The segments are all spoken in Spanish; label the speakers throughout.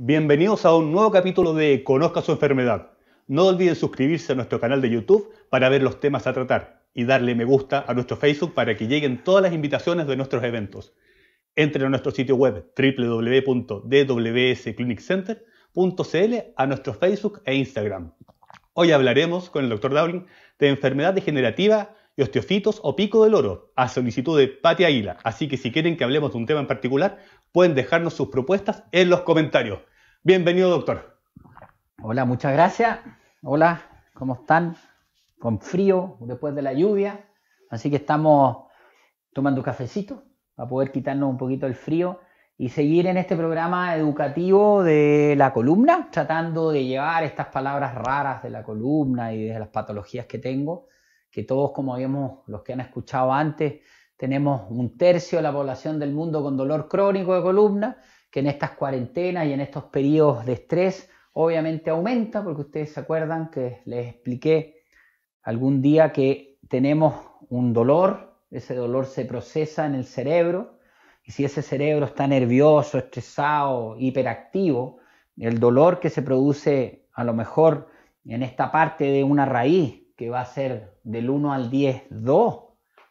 Speaker 1: Bienvenidos a un nuevo capítulo de Conozca su enfermedad. No olviden suscribirse a nuestro canal de YouTube para ver los temas a tratar y darle me gusta a nuestro Facebook para que lleguen todas las invitaciones de nuestros eventos. Entren a nuestro sitio web www.dwscliniccenter.cl a nuestro Facebook e Instagram. Hoy hablaremos con el doctor Dowling de enfermedad degenerativa y osteofitos o pico del oro, a solicitud de Pati Aguila. Así que si quieren que hablemos de un tema en particular, pueden dejarnos sus propuestas en los comentarios. Bienvenido, doctor. Hola, muchas
Speaker 2: gracias. Hola, ¿cómo están?
Speaker 1: Con frío,
Speaker 2: después de la lluvia. Así que estamos tomando cafecito para poder quitarnos un poquito el frío y seguir en este programa educativo de la columna, tratando de llevar estas palabras raras de la columna y de las patologías que tengo, que todos, como habíamos, los que han escuchado antes, tenemos un tercio de la población del mundo con dolor crónico de columna, que en estas cuarentenas y en estos periodos de estrés obviamente aumenta, porque ustedes se acuerdan que les expliqué algún día que tenemos un dolor, ese dolor se procesa en el cerebro, y si ese cerebro está nervioso, estresado, hiperactivo, el dolor que se produce a lo mejor en esta parte de una raíz, que va a ser del 1 al 10, 2,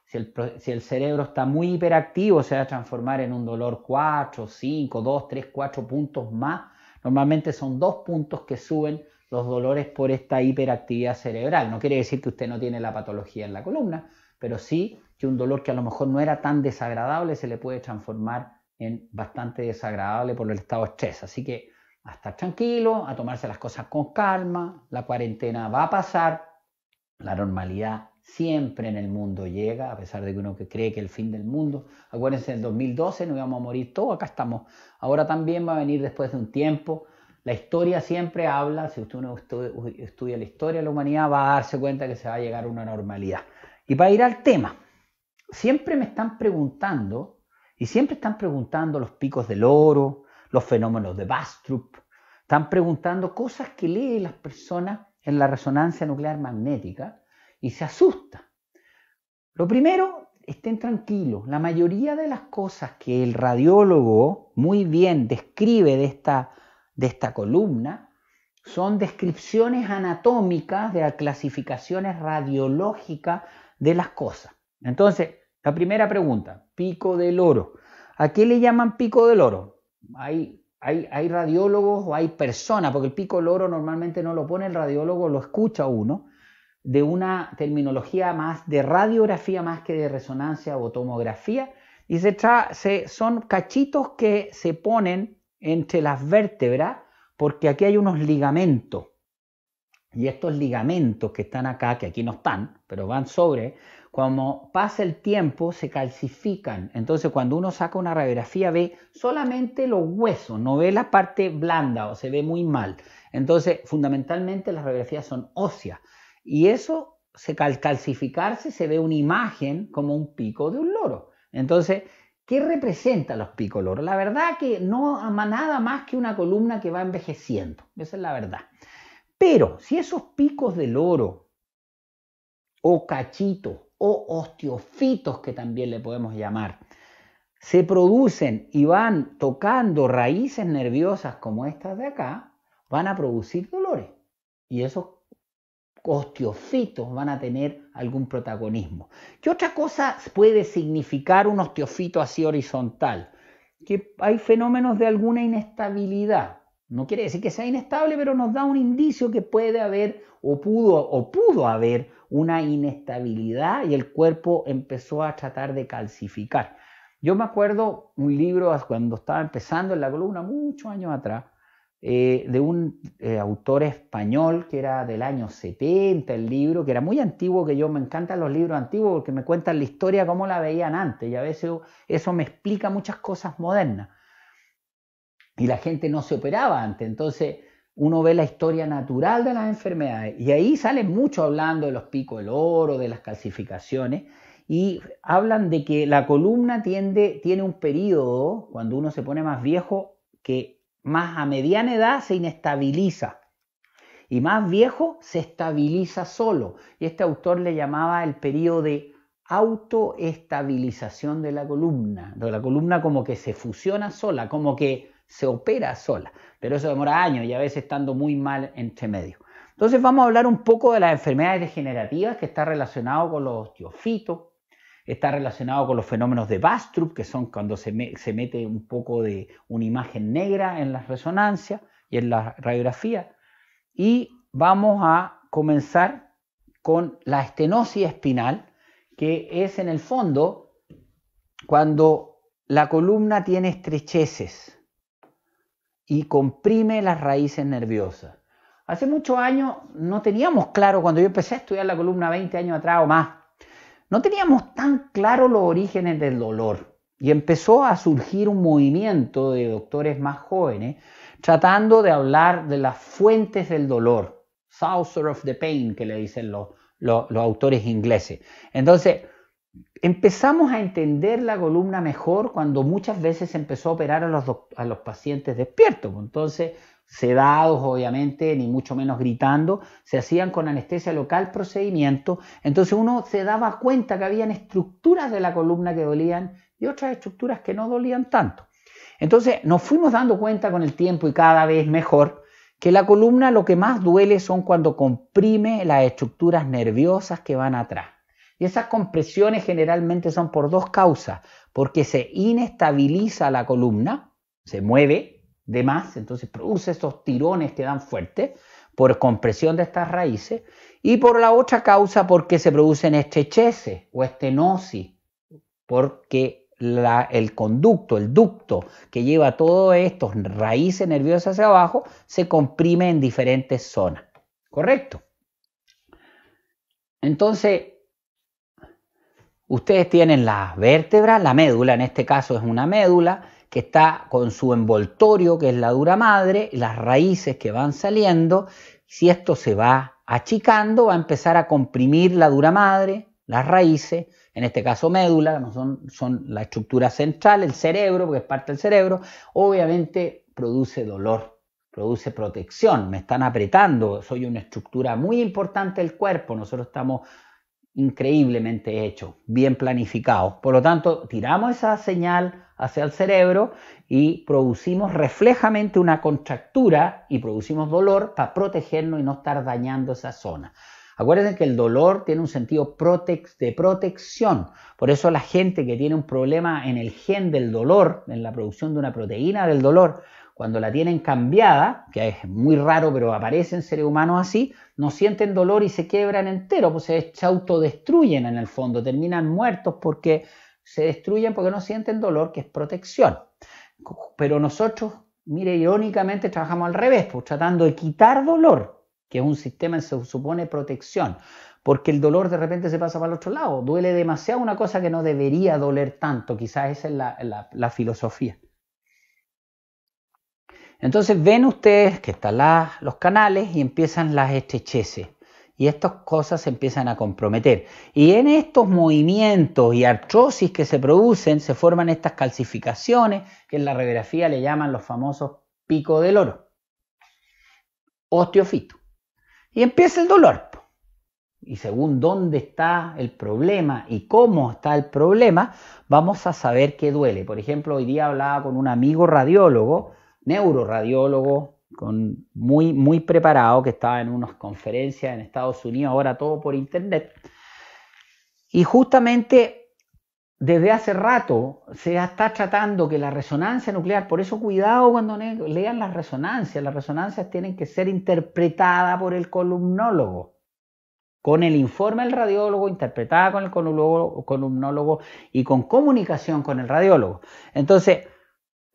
Speaker 2: si el, cerebro está muy hiperactivo, se va a transformar en un dolor 4, 5, 2, 3, 4 puntos más. Normalmente son dos puntos que suben los dolores por esta hiperactividad cerebral. No quiere decir que usted no tiene la patología en la columna, pero sí que un dolor que a lo mejor no era tan desagradable se le puede transformar en bastante desagradable por el estado de estrés. Así que a estar tranquilo, a tomarse las cosas con calma, la cuarentena va a pasar, la normalidad siempre en el mundo llega, a pesar de que uno que cree que el fin del mundo, acuérdense, en el 2012 nos íbamos a morir todos, acá estamos. Ahora también va a venir después de un tiempo. La historia siempre habla, si usted uno estudia la historia de la humanidad, va a darse cuenta que se va a llegar a una normalidad. Y para ir al tema, siempre me están preguntando, y siempre están preguntando los picos del oro, los fenómenos de Bastrup, están preguntando cosas que leen las personas en la resonancia nuclear magnética, y se asusta. Lo primero, estén tranquilos. La mayoría de las cosas que el radiólogo muy bien describe de esta, de esta columna son descripciones anatómicas de las clasificaciones radiológicas de las cosas. Entonces, la primera pregunta, pico del oro. ¿A qué le llaman pico del oro? Hay, hay radiólogos o hay personas, porque el pico del oro normalmente no lo pone el radiólogo, lo escucha uno de una terminología más de radiografía más que de resonancia o tomografía y se, son cachitos que se ponen entre las vértebras porque aquí hay unos ligamentos y estos ligamentos que están acá, que aquí no están, pero van sobre, cuando pasa el tiempo se calcifican. Entonces cuando uno saca una radiografía ve solamente los huesos, no ve la parte blanda o se ve muy mal. Entonces fundamentalmente las radiografías son óseas. Y eso, se calcificarse, se ve una imagen como un pico de un loro. Entonces, ¿qué representan los picos loro? La verdad que no ama nada más que una columna que va envejeciendo. Esa es la verdad. Pero si esos picos de loro o cachitos o osteofitos que también le podemos llamar, se producen y van tocando raíces nerviosas como estas de acá, van a producir dolores. Y esos osteofitos van a tener algún protagonismo. ¿Qué otra cosa puede significar un osteofito así horizontal? Que hay fenómenos de alguna inestabilidad. No quiere decir que sea inestable, pero nos da un indicio que puede haber o pudo o pudo haber una inestabilidad y el cuerpo empezó a tratar de calcificar. Yo me acuerdo un libro cuando estaba empezando en la columna muchos años atrás eh, de un eh, autor español que era del año 70, el libro, que era muy antiguo, que yo me encantan los libros antiguos porque me cuentan la historia como la veían antes y a veces eso me explica muchas cosas modernas. Y la gente no se operaba antes, entonces uno ve la historia natural de las enfermedades y ahí sale mucho hablando de los picos del oro, de las calcificaciones y hablan de que la columna tiene un periodo, cuando uno se pone más viejo, que más a mediana edad se inestabiliza y más viejo se estabiliza solo. Y este autor le llamaba el periodo de autoestabilización de la columna, de la columna como que se fusiona sola, como que se opera sola, pero eso demora años y a veces estando muy mal entre medio. Entonces vamos a hablar un poco de las enfermedades degenerativas que está relacionado con los osteofitos, Está relacionado con los fenómenos de Bastrup, que son cuando se, mete un poco de una imagen negra en la resonancia y en la radiografía. Y vamos a comenzar con la estenosis espinal, que es en el fondo cuando la columna tiene estrecheces y comprime las raíces nerviosas. Hace muchos años no teníamos claro, cuando yo empecé a estudiar la columna 20 años atrás o más, no teníamos tan claro los orígenes del dolor y empezó a surgir un movimiento de doctores más jóvenes tratando de hablar de las fuentes del dolor, saucer of the pain, que le dicen los, los autores ingleses. Entonces, Empezamos a entender la columna mejor cuando muchas veces empezó a operar a los, a los pacientes despiertos. Entonces, sedados obviamente, ni mucho menos gritando, se hacían con anestesia local procedimiento. Entonces uno se daba cuenta que habían estructuras de la columna que dolían y otras estructuras que no dolían tanto. Entonces nos fuimos dando cuenta con el tiempo y cada vez mejor que la columna lo que más duele son cuando comprime las estructuras nerviosas que van atrás. Y esas compresiones generalmente son por dos causas, porque se inestabiliza la columna, se mueve de más, entonces produce esos tirones que dan fuerte por compresión de estas raíces, y por la otra causa porque se producen estrecheces o estenosis, porque el conducto, el ducto que lleva todos estos raíces nerviosas hacia abajo, se comprime en diferentes zonas. ¿Correcto? Entonces, Ustedes tienen las vértebras, la médula, en este caso es una médula, que está con su envoltorio, que es la dura madre, las raíces que van saliendo. Si esto se va achicando, va a empezar a comprimir la dura madre, las raíces, en este caso médula, son, son la estructura central, el cerebro, porque es parte del cerebro, obviamente produce dolor, produce protección, me están apretando, soy una estructura muy importante del cuerpo, nosotros estamos increíblemente hecho, bien planificado. Por lo tanto, tiramos esa señal hacia el cerebro y producimos reflejamente una contractura y producimos dolor para protegernos y no estar dañando esa zona. Acuérdense que el dolor tiene un sentido de protección. Por eso la gente que tiene un problema en el gen del dolor, en la producción de una proteína del dolor, cuando la tienen cambiada, que es muy raro, pero aparecen seres humanos así, no sienten dolor y se quiebran entero, pues se autodestruyen en el fondo, terminan muertos porque se destruyen porque no sienten dolor, que es protección. Pero nosotros, mire, irónicamente trabajamos al revés, pues tratando de quitar dolor, que es un sistema que se supone protección, porque el dolor de repente se pasa para el otro lado, duele demasiado una cosa que no debería doler tanto, quizás esa es la filosofía. Entonces ven ustedes que están los canales y empiezan las estrecheces. Y estas cosas se empiezan a comprometer. Y en estos movimientos y artrosis que se producen, se forman estas calcificaciones que en la radiografía le llaman los famosos pico del oro. Osteofito. Y empieza el dolor. Y según dónde está el problema y cómo está el problema, vamos a saber qué duele. Por ejemplo, hoy día hablaba con un amigo radiólogo neuroradiólogo con muy, muy preparado que estaba en unas conferencias en Estados Unidos, ahora todo por internet. Y justamente desde hace rato se está tratando que la resonancia nuclear, por eso cuidado cuando lean las resonancias, las resonancias tienen que ser interpretadas por el columnólogo con el informe del radiólogo, interpretada con el columnólogo y con comunicación con el radiólogo. Entonces,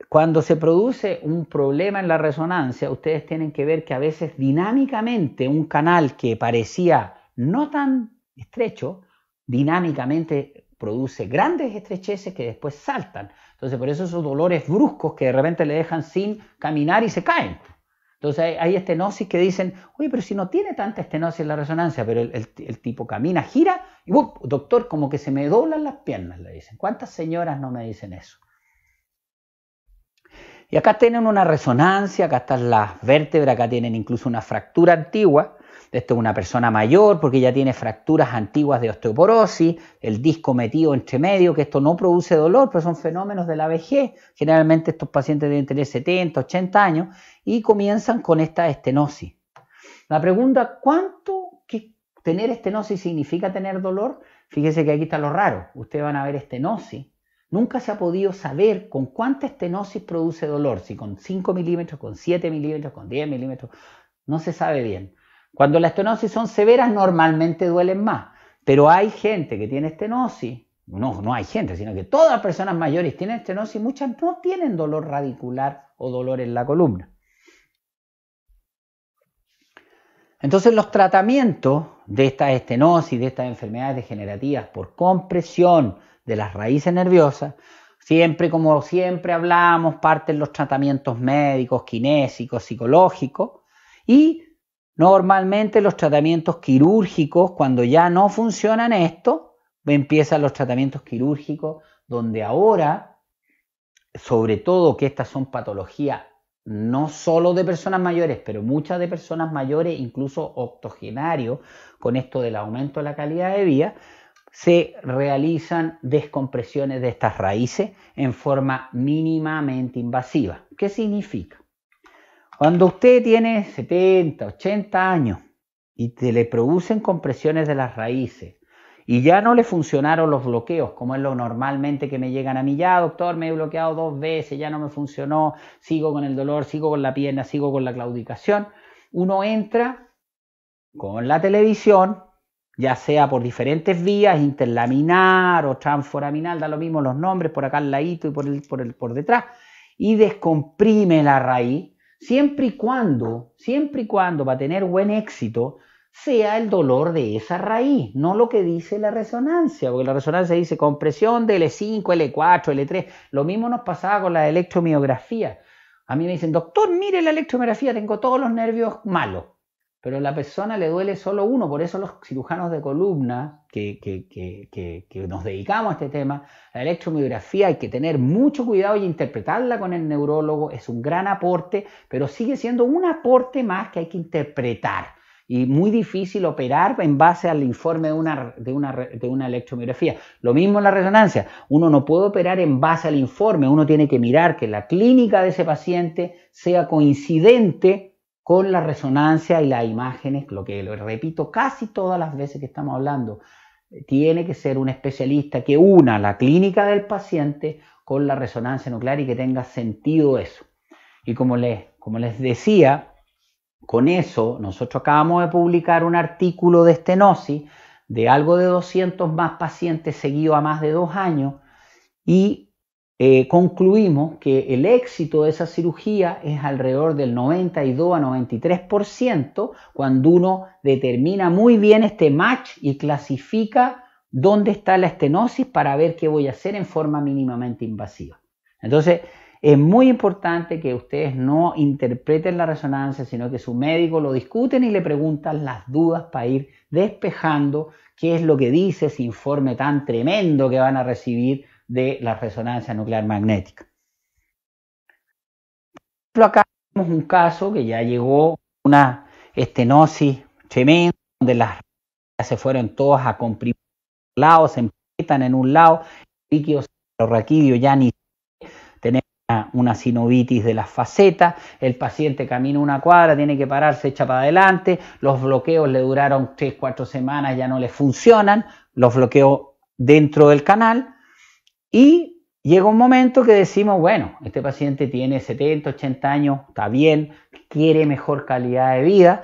Speaker 2: cuando se produce un problema en la resonancia, ustedes tienen que ver que a veces dinámicamente un canal que parecía no tan estrecho, dinámicamente produce grandes estrecheces que después saltan. Entonces, por eso esos dolores bruscos que de repente le dejan sin caminar y se caen. Entonces hay, estenosis que dicen, oye, pero si no tiene tanta estenosis en la resonancia, pero el, tipo camina, gira, y uh, doctor, como que se me doblan las piernas, le dicen. ¿Cuántas señoras no me dicen eso? Y acá tienen una resonancia, acá están las vértebras, acá tienen incluso una fractura antigua. Esto es una persona mayor porque ya tiene fracturas antiguas de osteoporosis, el disco metido entre medio, que esto no produce dolor, pero son fenómenos de la vejez. Generalmente estos pacientes deben tener 70, 80 años y comienzan con esta estenosis. La pregunta, ¿cuánto que tener estenosis significa tener dolor? Fíjese que aquí está lo raro. Ustedes van a ver estenosis Nunca se ha podido saber con cuánta estenosis produce dolor, si con 5 milímetros, con 7 milímetros, con 10 milímetros, no se sabe bien. Cuando las estenosis son severas, normalmente duelen más, pero hay gente que tiene estenosis, no, no hay gente, sino que todas las personas mayores tienen estenosis, y muchas no tienen dolor radicular o dolor en la columna. Entonces los tratamientos de estas estenosis, de estas enfermedades degenerativas por compresión, de las raíces nerviosas, siempre como siempre hablamos, parten los tratamientos médicos, kinésicos, psicológicos y normalmente los tratamientos quirúrgicos, cuando ya no funcionan esto, empiezan los tratamientos quirúrgicos donde ahora, sobre todo que estas son patologías no solo de personas mayores, pero muchas de personas mayores, incluso octogenarios, con esto del aumento de la calidad de vida, se realizan descompresiones de estas raíces en forma mínimamente invasiva. ¿Qué significa? Cuando usted tiene 70, 80 años y te le producen compresiones de las raíces y ya no le funcionaron los bloqueos, como es lo normalmente que me llegan a mí, ya doctor, me he bloqueado dos veces, ya no me funcionó, sigo con el dolor, sigo con la pierna, sigo con la claudicación, uno entra con la televisión, ya sea por diferentes vías, interlaminar o transforaminal, da lo mismo los nombres, por acá al ladito y por, el, por, el, por detrás, y descomprime la raíz, siempre y cuando, siempre y cuando, va a tener buen éxito, sea el dolor de esa raíz, no lo que dice la resonancia, porque la resonancia dice compresión de L5, L4, L3. Lo mismo nos pasaba con la electromiografía. A mí me dicen, doctor, mire la electromiografía, tengo todos los nervios malos pero a la persona le duele solo uno, por eso los cirujanos de columna que, nos dedicamos a este tema, la electromiografía hay que tener mucho cuidado y interpretarla con el neurólogo, es un gran aporte, pero sigue siendo un aporte más que hay que interpretar. Y muy difícil operar en base al informe de una, de una, de una electromiografía. Lo mismo en la resonancia. Uno no puede operar en base al informe. Uno tiene que mirar que la clínica de ese paciente sea coincidente con la resonancia y las imágenes, lo que repito casi todas las veces que estamos hablando, tiene que ser un especialista que una la clínica del paciente con la resonancia nuclear y que tenga sentido eso. Y como les, como les decía, con eso nosotros acabamos de publicar un artículo de estenosis de algo de 200 más pacientes seguido a más de dos años y eh, concluimos que el éxito de esa cirugía es alrededor del 92 a 93% cuando uno determina muy bien este match y clasifica dónde está la estenosis para ver qué voy a hacer en forma mínimamente invasiva. Entonces, es muy importante que ustedes no interpreten la resonancia, sino que su médico lo discuten y le preguntan las dudas para ir despejando qué es lo que dice ese informe tan tremendo que van a recibir de la resonancia nuclear magnética. Acá tenemos un caso que ya llegó una estenosis tremenda, donde las se fueron todas a comprimir un lado, se empetan en un lado, el líquido raquidio ya ni tenemos una, sinovitis de las facetas, el paciente camina una cuadra, tiene que pararse, echa para adelante, los bloqueos le duraron 3, 4 semanas, ya no le funcionan, los bloqueos dentro del canal, y llega un momento que decimos, bueno, este paciente tiene 70, 80 años, está bien, quiere mejor calidad de vida,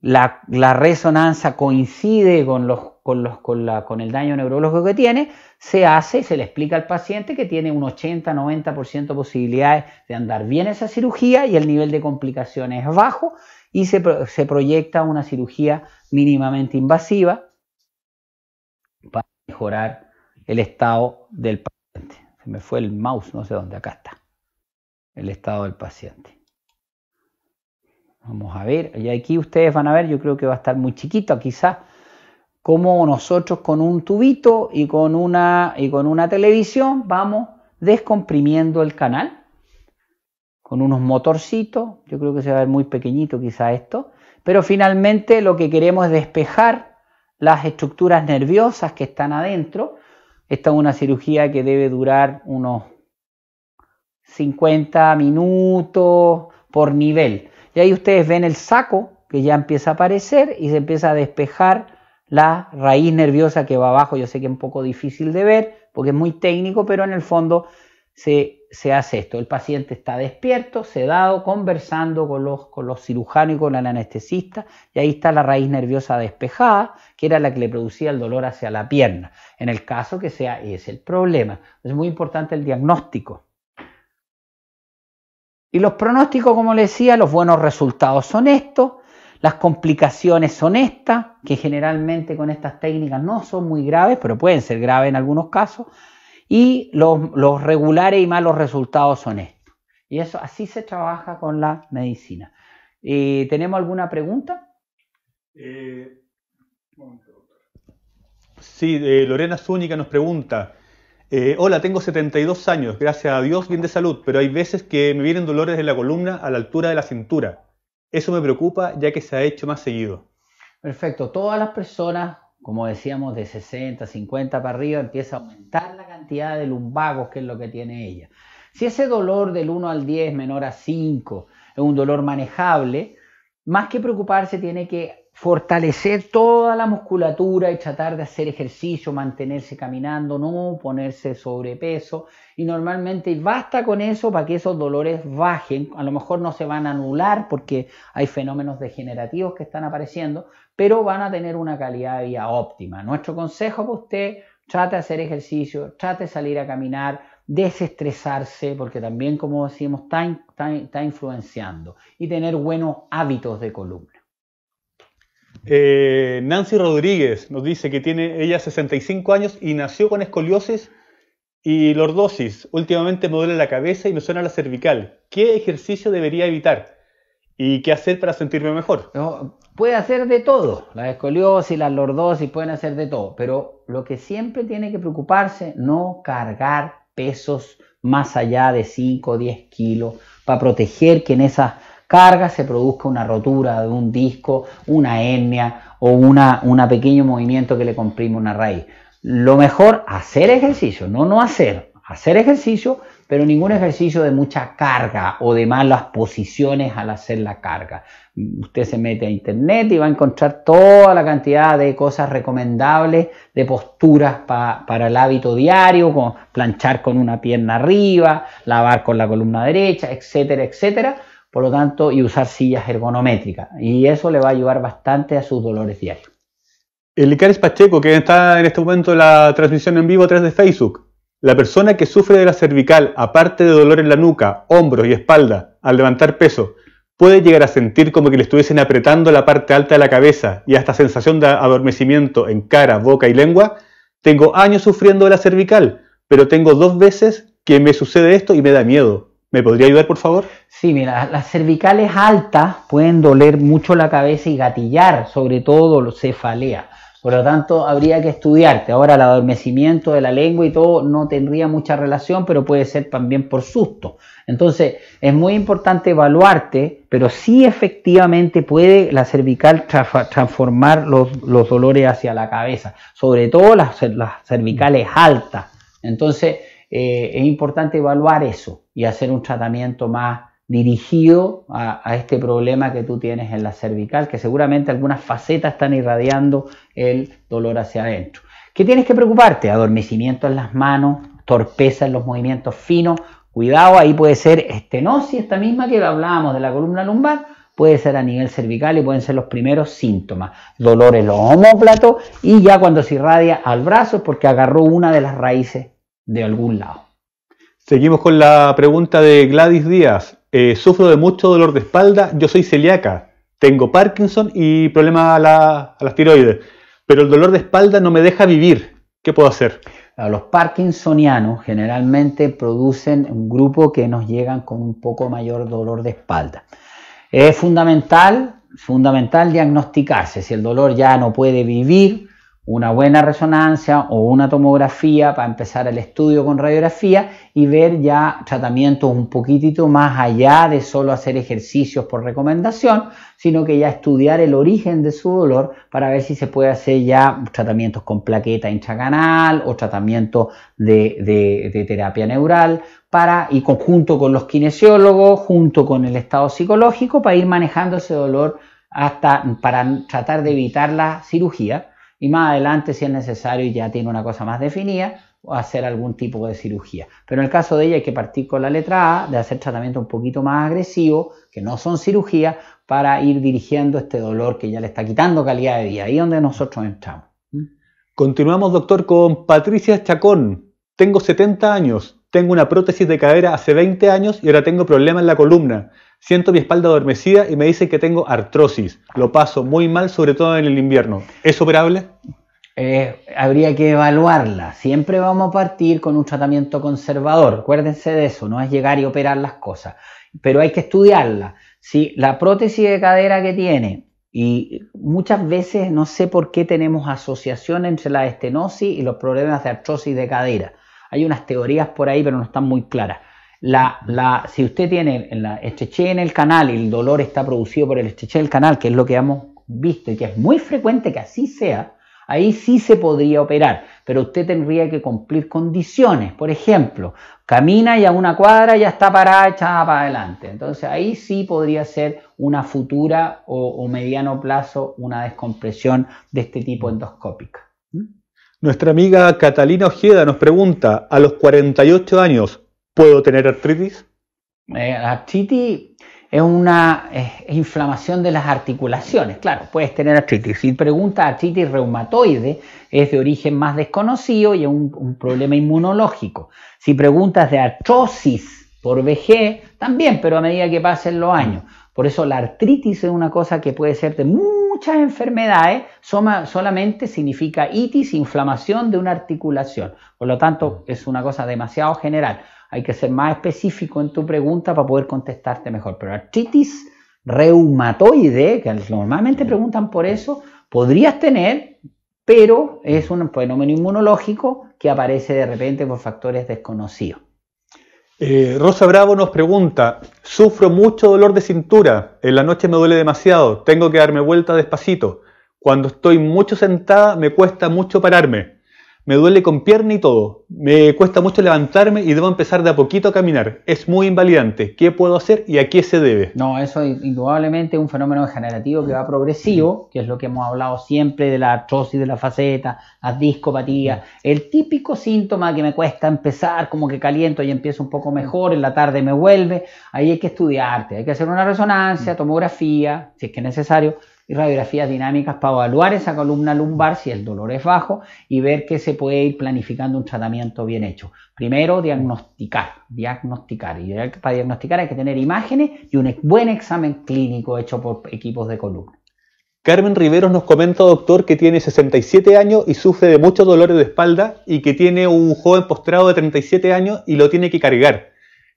Speaker 2: la, la resonancia coincide con, los, con, con, el daño neurológico que tiene, se hace y se le explica al paciente que tiene un 80-90% de posibilidades de andar bien esa cirugía y el nivel de complicaciones es bajo y se proyecta una cirugía mínimamente invasiva para mejorar el estado del paciente me fue el mouse, no sé dónde, acá está. El estado del paciente. Vamos a ver, y aquí ustedes van a ver, yo creo que va a estar muy chiquito quizás, como nosotros con un tubito y con una, y con una televisión vamos descomprimiendo el canal con unos motorcitos, yo creo que se va a ver muy pequeñito quizás esto, pero finalmente lo que queremos es despejar las estructuras nerviosas que están adentro esta es una cirugía que debe durar unos 50 minutos por nivel. Y ahí ustedes ven el saco que ya empieza a aparecer y se empieza a despejar la raíz nerviosa que va abajo. Yo sé que es un poco difícil de ver porque es muy técnico, pero en el fondo se, hace esto. El paciente está despierto, sedado, conversando con los, con los cirujanos y con el anestesista, y ahí está la raíz nerviosa despejada, que era la que le producía el dolor hacia la pierna, en el caso que sea ese el problema. Es muy importante el diagnóstico. Y los pronósticos, como les decía, los buenos resultados son estos, las complicaciones son estas, que generalmente con estas técnicas no son muy graves, pero pueden ser graves en algunos casos y los, regulares y malos resultados son estos. Y eso así se trabaja con la medicina. Eh, ¿Tenemos alguna
Speaker 1: pregunta? Eh, sí, eh, Lorena Zúñiga nos pregunta. hola, tengo 72 años, gracias a Dios bien de salud, pero hay veces que me vienen dolores en la columna a la altura de la cintura. Eso me preocupa ya que se ha hecho más seguido.
Speaker 2: Perfecto, todas las personas
Speaker 1: como decíamos, de 60, 50
Speaker 2: para arriba, empieza a aumentar la cantidad de lumbagos, que es lo que tiene ella. Si ese dolor del 1 al 10 menor a 5 es un dolor manejable, más que preocuparse tiene que fortalecer toda la musculatura y tratar de hacer ejercicio, mantenerse caminando, no ponerse sobrepeso. Y normalmente basta con eso para que esos dolores bajen. A lo mejor no se van a anular porque hay fenómenos degenerativos que están apareciendo, pero van a tener una calidad de vida óptima. Nuestro consejo para usted, trate de hacer ejercicio, trate de salir a caminar, desestresarse, porque también, como decimos, está influenciando, y tener buenos hábitos de columna.
Speaker 1: Eh, Nancy Rodríguez nos dice que tiene ella 65 años y nació con escoliosis y lordosis. Últimamente me duele la cabeza y me suena la cervical. ¿Qué ejercicio debería evitar? ¿Y qué hacer para sentirme mejor? puede hacer de todo. La
Speaker 2: escoliosis, la lordosis, pueden hacer de todo. Pero lo que siempre tiene que preocuparse, no cargar pesos más allá de 5 o 10 kilos para proteger que en esa carga se produzca una rotura de un disco, una hernia o un pequeño movimiento que le comprime una raíz. Lo mejor, hacer ejercicio, no no hacer, hacer ejercicio, pero ningún ejercicio de mucha carga o de malas posiciones al hacer la carga. Usted se mete a internet y va a encontrar toda la cantidad de cosas recomendables, de posturas para el hábito diario, como planchar con una pierna arriba, lavar con la columna derecha, etcétera, etcétera por lo tanto, y usar sillas ergonométricas. Y eso le va a ayudar bastante a sus dolores diarios.
Speaker 1: El lic. Pacheco, que está en este momento en la transmisión en vivo a través de Facebook. La persona que sufre de la cervical, aparte de dolor en la nuca, hombros y espalda, al levantar peso, puede llegar a sentir como que le estuviesen apretando la parte alta de la cabeza y hasta sensación de adormecimiento en cara, boca y lengua. Tengo años sufriendo de la cervical, pero tengo dos veces que me sucede esto y me da miedo. ¿Me podría ayudar, por favor?
Speaker 2: Sí, mira, las cervicales altas pueden doler mucho la cabeza y gatillar, sobre todo los cefalea. Por lo tanto, habría que estudiarte. Ahora, el adormecimiento de la lengua y todo no tendría mucha relación, pero puede ser también por susto. Entonces, es muy importante evaluarte, pero sí efectivamente puede la cervical transformar los, dolores hacia la cabeza, sobre todo las, cervicales altas. Entonces, eh, es importante evaluar eso y hacer un tratamiento más dirigido a, este problema que tú tienes en la cervical, que seguramente algunas facetas están irradiando el dolor hacia adentro. ¿Qué tienes que preocuparte? Adormecimiento en las manos, torpeza en los movimientos finos, cuidado, ahí puede ser estenosis, esta misma que hablábamos de la columna lumbar, puede ser a nivel cervical y pueden ser los primeros síntomas. Dolor en los homóplatos y ya cuando se irradia al brazo es porque agarró una de las raíces
Speaker 1: de algún lado. Seguimos con la pregunta de Gladys Díaz. Eh, sufro de mucho dolor de espalda, yo soy celíaca, tengo Parkinson y problemas a, la, a, las tiroides, pero el dolor de espalda no me deja vivir. ¿Qué
Speaker 2: puedo hacer? Los parkinsonianos generalmente producen un grupo que nos llegan con un poco mayor dolor de espalda. Es fundamental, fundamental diagnosticarse si el dolor ya no puede vivir, una buena resonancia o una tomografía para empezar el estudio con radiografía y ver ya tratamientos un poquitito más allá de solo hacer ejercicios por recomendación, sino que ya estudiar el origen de su dolor para ver si se puede hacer ya tratamientos con plaqueta intracanal o tratamientos de, terapia neural para y conjunto con los kinesiólogos, junto con el estado psicológico para ir manejando ese dolor hasta para tratar de evitar la cirugía y más adelante, si es necesario y ya tiene una cosa más definida, hacer algún tipo de cirugía. Pero en el caso de ella hay que partir con la letra A, de hacer tratamiento un poquito más agresivo, que no son cirugías, para ir dirigiendo este dolor
Speaker 1: que ya le está quitando calidad de vida. Ahí es donde nosotros entramos. ¿Mm? Continuamos, doctor, con Patricia Chacón. Tengo 70 años, tengo una prótesis de cadera hace 20 años y ahora tengo problemas en la columna. Siento mi espalda adormecida y me dicen que tengo artrosis. Lo paso muy mal, sobre todo en el invierno. ¿Es operable?
Speaker 2: Eh, habría que evaluarla. Siempre vamos a partir con un tratamiento conservador. Acuérdense de eso, no es llegar y operar las cosas. Pero hay que estudiarla. Si la prótesis de cadera que tiene, y muchas veces no sé por qué tenemos asociación entre la estenosis y los problemas de artrosis de cadera. Hay unas teorías por ahí, pero no están muy claras. La, si usted tiene la en el canal y el dolor está producido por el en del canal, que es lo que hemos visto y que es muy frecuente que así sea, ahí sí se podría operar, pero usted tendría que cumplir condiciones. Por ejemplo, camina y a una cuadra ya está parada, echada para adelante. Entonces ahí sí podría ser una futura o, mediano plazo una descompresión de este tipo endoscópica. ¿Mm?
Speaker 1: Nuestra amiga Catalina Ojeda nos pregunta, a los 48 años, ¿Puedo tener artritis?
Speaker 2: Eh, artritis es una inflamación de las articulaciones, claro, puedes tener artritis. Si preguntas artritis reumatoide, es de origen más desconocido y es un, problema inmunológico. Si preguntas de artrosis por vejez, también, pero a medida que pasen los años. Por eso la artritis es una cosa que puede ser de muchas enfermedades, solamente significa itis, inflamación de una articulación. Por lo tanto, es una cosa demasiado general. Hay que ser más específico en tu pregunta para poder contestarte mejor. Pero artritis reumatoide, que normalmente preguntan por eso, podrías tener, pero es un fenómeno inmunológico que aparece de repente por factores desconocidos.
Speaker 1: Eh, Rosa Bravo nos pregunta, sufro mucho dolor de cintura, en la noche me duele demasiado, tengo que darme vuelta despacito, cuando estoy mucho sentada me cuesta mucho pararme, me duele con pierna y todo. Me cuesta mucho levantarme y debo empezar de a poquito a caminar. Es muy invalidante. ¿Qué puedo hacer y a qué se debe?
Speaker 2: No, eso indudablemente es un fenómeno degenerativo que va progresivo, que es lo que hemos hablado siempre de la artrosis de la faceta, la discopatía. El típico síntoma que me cuesta empezar, como que caliento y empiezo un poco mejor, en la tarde me vuelve. Ahí hay que estudiarte, hay que hacer una resonancia, mm. tomografía, si es que es necesario y radiografías dinámicas para evaluar esa columna lumbar si el dolor es bajo y ver que se puede ir planificando un tratamiento bien hecho. Primero, diagnosticar, diagnosticar. Y para diagnosticar hay que tener imágenes y un buen examen clínico hecho por equipos de columna.
Speaker 1: Carmen Riveros nos comenta, doctor, que tiene 67 años y sufre de muchos dolores de espalda y que tiene un joven postrado de 37 años y lo tiene que cargar.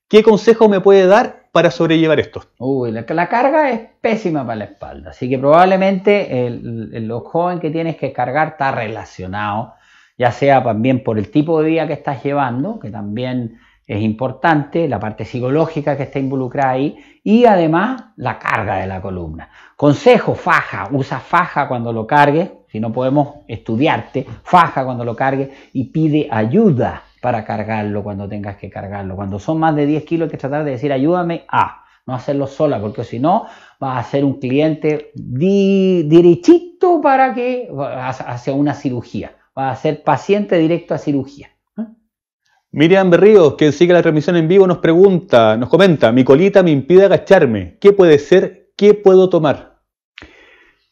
Speaker 1: ¿Qué consejo me puede dar para sobrellevar esto?
Speaker 2: Uy, la, carga es pésima para la espalda, así que probablemente el, lo joven que tienes que cargar está relacionado, ya sea también por el tipo de día que estás llevando, que también es importante, la parte psicológica que está involucrada ahí y además la carga de la columna. Consejo, faja, usa faja cuando lo cargues, si no podemos estudiarte, faja cuando lo cargues y pide ayuda para cargarlo cuando tengas que cargarlo. Cuando son más de 10 kilos hay que tratar de decir ayúdame a, no hacerlo sola, porque si no vas a ser un cliente dirichito para que hacia una cirugía, vas a ser paciente directo a cirugía.
Speaker 1: Miriam Berríos, que sigue la transmisión en vivo, nos pregunta, nos comenta, mi colita me impide agacharme. ¿Qué puede ser? ¿Qué puedo tomar?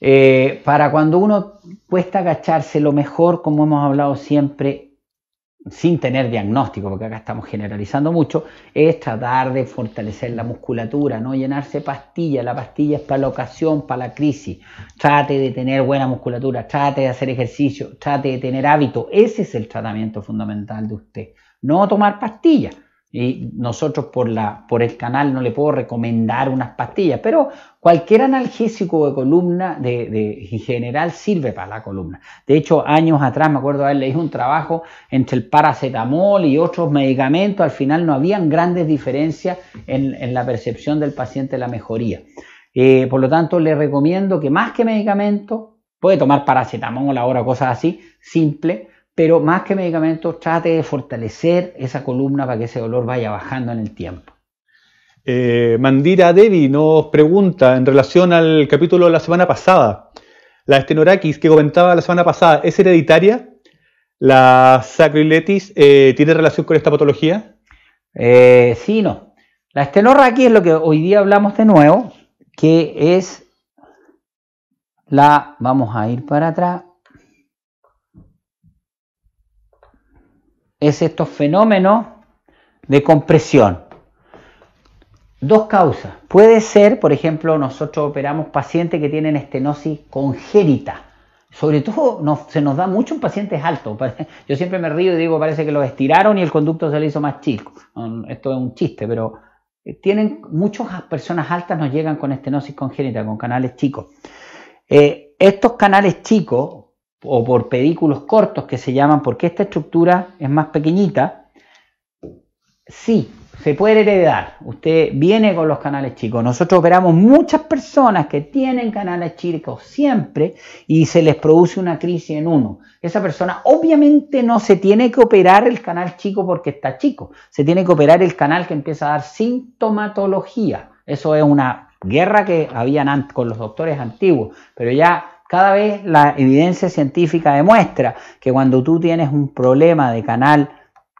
Speaker 2: Eh, para cuando uno cuesta agacharse, lo mejor, como hemos hablado siempre, sin tener diagnóstico, porque acá estamos generalizando mucho, es tratar de fortalecer la musculatura, no llenarse pastillas. La pastilla es para la ocasión, para la crisis. Trate de tener buena musculatura, trate de hacer ejercicio, trate de tener hábito. Ese es el tratamiento fundamental de usted. No tomar pastillas. Y nosotros por, la, por el canal no le puedo recomendar unas pastillas, pero cualquier analgésico de columna de, en general sirve para la columna. De hecho, años atrás me acuerdo haber leído un trabajo entre el paracetamol y otros medicamentos, al final no habían grandes diferencias en, la percepción del paciente de la mejoría. Eh, por lo tanto, le recomiendo que más que medicamento puede tomar paracetamol ahora, cosas así, simple, pero más que medicamentos, trate de fortalecer esa columna para que ese dolor vaya bajando en el tiempo.
Speaker 1: Eh, Mandira Devi nos pregunta en relación al capítulo de la semana pasada. La estenoraquis que comentaba la semana pasada, ¿es hereditaria? ¿La sacriletis eh, tiene relación con esta patología? Eh, sí, no. La
Speaker 2: estenorraquis es lo que hoy día hablamos de nuevo, que es la, vamos a ir para atrás, es estos fenómenos de compresión. Dos causas. Puede ser, por ejemplo, nosotros operamos pacientes que tienen estenosis congénita. Sobre todo se nos da mucho en pacientes altos. Yo siempre me río y digo, parece que los estiraron y el conducto se le hizo más chico. Esto es un chiste, pero eh, tienen muchas personas altas nos llegan con estenosis congénita, con canales chicos. Eh, estos canales chicos, o por pedículos cortos que se llaman, porque esta estructura es más pequeñita, sí, se puede heredar. Usted viene con los canales chicos. Nosotros operamos muchas personas que tienen canales chicos siempre y se les produce una crisis en uno. Esa persona obviamente no se tiene que operar el canal chico porque está chico. Se tiene que operar el canal que empieza a dar sintomatología. Eso es una guerra que habían con los doctores antiguos, pero ya cada vez la evidencia científica demuestra que cuando tú tienes un problema de canal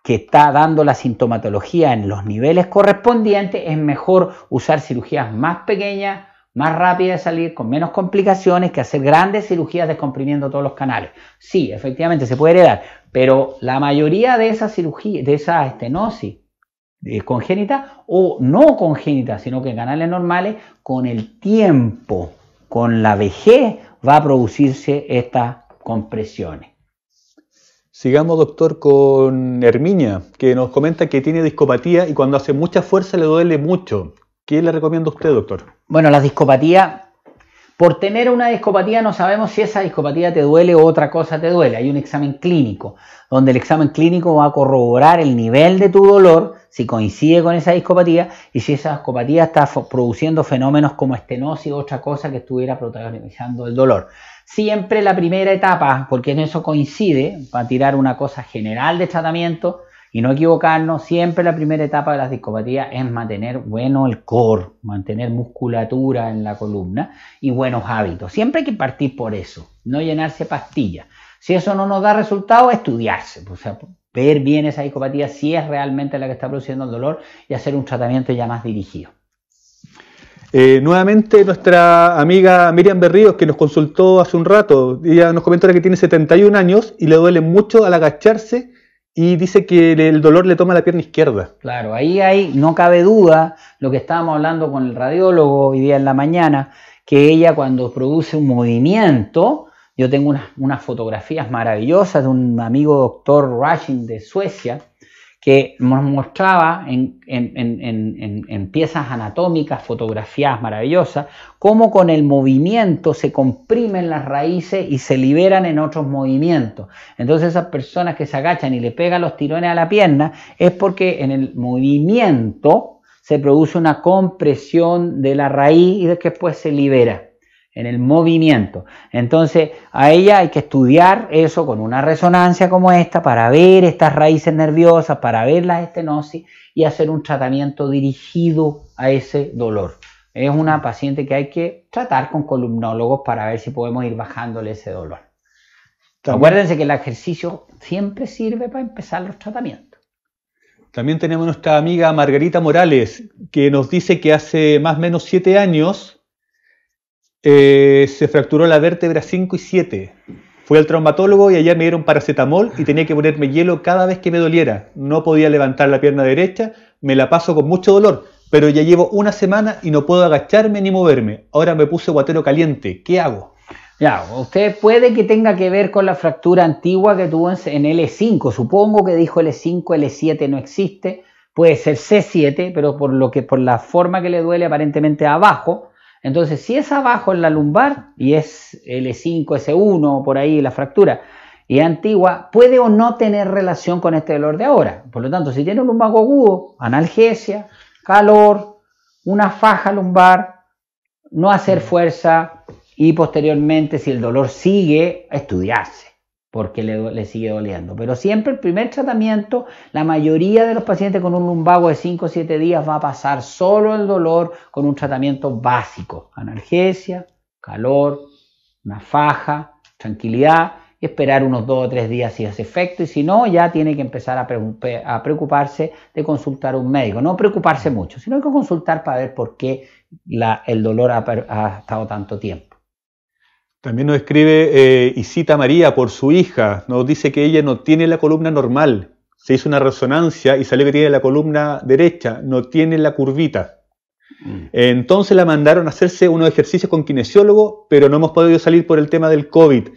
Speaker 2: que está dando la sintomatología en los niveles correspondientes, es mejor usar cirugías más pequeñas, más rápidas de salir, con menos complicaciones que hacer grandes cirugías descomprimiendo todos los canales. Sí, efectivamente se puede heredar, pero la mayoría de esas cirugías, de esa estenosis eh, congénita o no congénita, sino que canales normales, con el tiempo, con la vejez
Speaker 1: va a producirse estas compresiones. Sigamos, doctor, con Herminia, que nos comenta que tiene discopatía y cuando hace mucha fuerza le duele mucho. ¿Qué le recomienda usted, doctor?
Speaker 2: Bueno, la discopatía, por tener una discopatía no sabemos si esa discopatía te duele o otra cosa te duele. Hay un examen clínico, donde el examen clínico va a corroborar el nivel de tu dolor si coincide con esa discopatía y si esa discopatía está produciendo fenómenos como estenosis o otra cosa que estuviera protagonizando el dolor. Siempre la primera etapa, porque en eso coincide, para tirar una cosa general de tratamiento y no equivocarnos, siempre la primera etapa de las discopatías es mantener bueno el core, mantener musculatura en la columna y buenos hábitos. Siempre hay que partir por eso, no llenarse pastillas. Si eso no nos da resultado, estudiarse. O sea, ver bien esa discopatía, si es realmente la que está produciendo el dolor y hacer un tratamiento ya más
Speaker 1: dirigido. Eh, nuevamente nuestra amiga Miriam Berríos, que nos consultó hace un rato, ella nos comentó que tiene 71 años y le duele mucho al agacharse y dice que el dolor le toma la pierna izquierda.
Speaker 2: Claro, ahí hay, no cabe duda, lo que estábamos hablando con el radiólogo hoy día en la mañana, que ella cuando produce un movimiento, yo tengo unas, fotografías maravillosas de un amigo doctor Rushing de Suecia que nos mostraba en, en, piezas anatómicas, fotografías maravillosas, cómo con el movimiento se comprimen las raíces y se liberan en otros movimientos. Entonces esas personas que se agachan y le pegan los tirones a la pierna es porque en el movimiento se produce una compresión de la raíz y después se libera en el movimiento. Entonces, a ella hay que estudiar eso con una resonancia como esta para ver estas raíces nerviosas, para ver la estenosis y hacer un tratamiento dirigido a ese dolor. Es una paciente que hay que tratar con columnólogos para ver si
Speaker 1: podemos ir bajándole ese dolor. Acuérdense que el ejercicio
Speaker 2: siempre sirve para empezar los tratamientos.
Speaker 1: También tenemos nuestra amiga Margarita Morales, que nos dice que hace más o menos siete años eh, se fracturó la vértebra 5 y 7. Fui al traumatólogo y allá me dieron paracetamol y tenía que ponerme hielo cada vez que me doliera. No podía levantar la pierna derecha, me la paso con mucho dolor, pero ya llevo una semana y no puedo agacharme ni moverme. Ahora me puse guatero caliente. ¿Qué hago? Ya, usted puede que tenga que ver con la fractura antigua que tuvo en L5.
Speaker 2: Supongo que dijo L5, L7 no existe. Puede ser C7, pero por lo que por la forma que le duele aparentemente abajo, entonces, si es abajo en la lumbar y es L5, S1, por ahí la fractura, y antigua, puede o no tener relación con este dolor de ahora. Por lo tanto, si tiene un lumbago agudo, analgesia, calor, una faja lumbar, no hacer fuerza y posteriormente, si el dolor sigue, estudiarse porque le, sigue doliendo. Pero siempre el primer tratamiento, la mayoría de los pacientes con un lumbago de 5 o 7 días va a pasar solo el dolor con un tratamiento básico, analgesia, calor, una faja, tranquilidad y esperar unos 2 o 3 días si hace efecto y si no, ya tiene que empezar a preocuparse de consultar a un médico. No preocuparse mucho, sino hay que consultar para ver por qué el dolor ha estado tanto tiempo.
Speaker 1: También nos escribe eh, y cita María por su hija. Nos dice que ella no tiene la columna normal. Se hizo una resonancia y salió que tiene la columna derecha, no tiene la curvita. Mm. Entonces la mandaron a hacerse unos ejercicios con kinesiólogo, pero no hemos podido salir por el tema del COVID.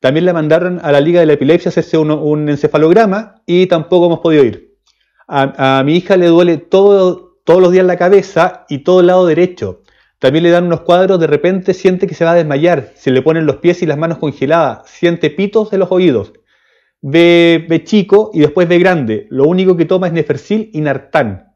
Speaker 1: También la mandaron a la Liga de la Epilepsia a hacerse un, encefalograma y tampoco hemos podido ir. A, mi hija le duele todo, todos los días la cabeza y todo el lado derecho. También le dan unos cuadros, de repente siente que se va a desmayar, se le ponen los pies y las manos congeladas, siente pitos de los oídos, ve, ve chico y después ve grande. Lo único que toma es Nefercil y Nartán.